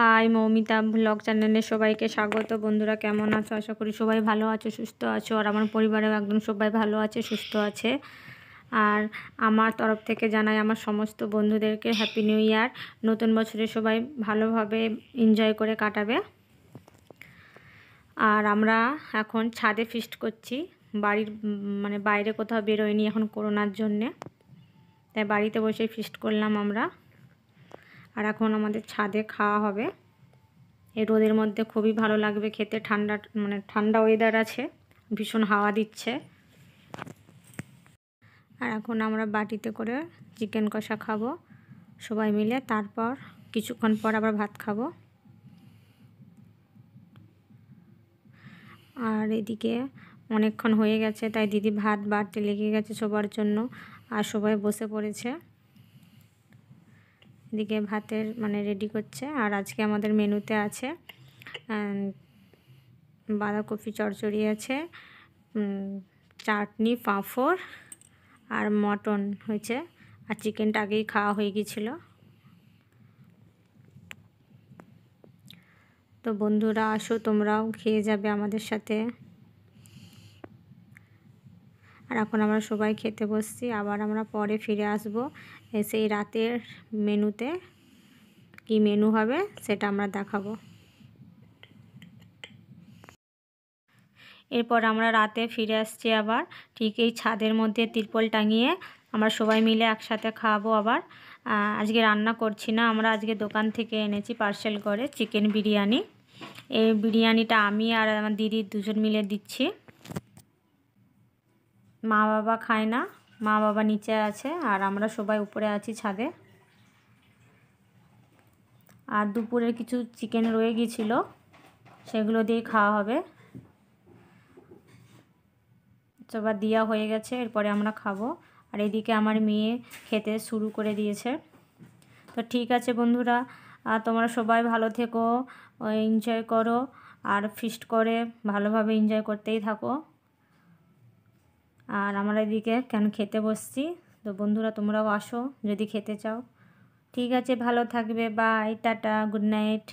high Moumita blog চ্যানেলে সবাইকে স্বাগত বন্ধুরা কেমন আছো আশা করি সবাই ভালো আছো সুস্থ আছো আর আমার পরিবারেও একদম সবাই ভালো আছে সুস্থ আছে আর আমার তরফ থেকে জানাই আমার সমস্ত বন্ধুদেরকে হ্যাপি নিউ ইয়ার নতুন বছরে সবাই ভালোভাবে এনজয় করে কাটাবে আর আমরা এখন ছাদে ফিস্ট করছি বাড়ির মানে বাইরে কোথাও বেরোয়নি এখন করোনার জন্যে তাই বাড়িতে বসে ফিস্ট করলাম আমরা আর এখন আমাদের ছাদে খাওয়া হবে এই রোদের মধ্যে খুবই ভালো লাগবে খেতে ঠান্ডা মানে ঠান্ডা ওয়েদার আছে ভীষণ হাওয়া দিচ্ছে আর এখন আমরা বাটিতে করে চিকেন কষা খাবো সবাই মিলে তারপর কিছুক্ষণ পর আবার ভাত খাবো আর এদিকে অনেকক্ষণ হয়ে গেছে তাই দিদি ভাত বাড়তে লেগে গেছে সবার জন্য আর সবাই বসে পড়েছে দিকে ভাতের মানে রেডি করছে আর আজকে আমাদের মেনুতে আছে বাঁধাকপি চড়চড়ি আছে চাটনি পাঁপড় আর মটন হয়েছে আর চিকেনটা আগেই খাওয়া হয়ে গিয়েছিল তো বন্ধুরা আসো তোমরাও খেয়ে যাবে আমাদের সাথে আর এখন আমরা সবাই খেতে বসছি আবার আমরা পরে ফিরে আসব সেই রাতের মেনুতে কি মেনু হবে সেটা আমরা দেখাবো এরপর আমরা রাতে ফিরে আসছি আবার ঠিক এই ছাদের মধ্যে তিরপল টাঙিয়ে আমরা সবাই মিলে একসাথে খাওয়াবো আবার আজকে রান্না করছি না আমরা আজকে দোকান থেকে এনেছি পার্সেল করে চিকেন বিরিয়ানি এই বিরিয়ানিটা আমি আর আমার দিদি দুজন মিলে দিচ্ছি মা বাবা খায় না মা বাবা নিচে আছে আর আমরা সবাই উপরে আছি ছাদে আর দুপুরের কিছু চিকেন রয়ে গিয়েছিল সেগুলো দিয়ে খাওয়া হবে সবার দিয়া হয়ে গেছে এরপরে আমরা খাবো আর এদিকে আমার মেয়ে খেতে শুরু করে দিয়েছে তো ঠিক আছে বন্ধুরা তোমরা সবাই ভালো থেকো এনজয় করো আর ফিস্ট করে ভালোভাবে এনজয় করতেই থাকো আর আমরা এদিকে কেন খেতে বসছি তো বন্ধুরা তোমরাও আসো যদি খেতে চাও ঠিক আছে ভালো থাকবে বাই টাটা গুড নাইট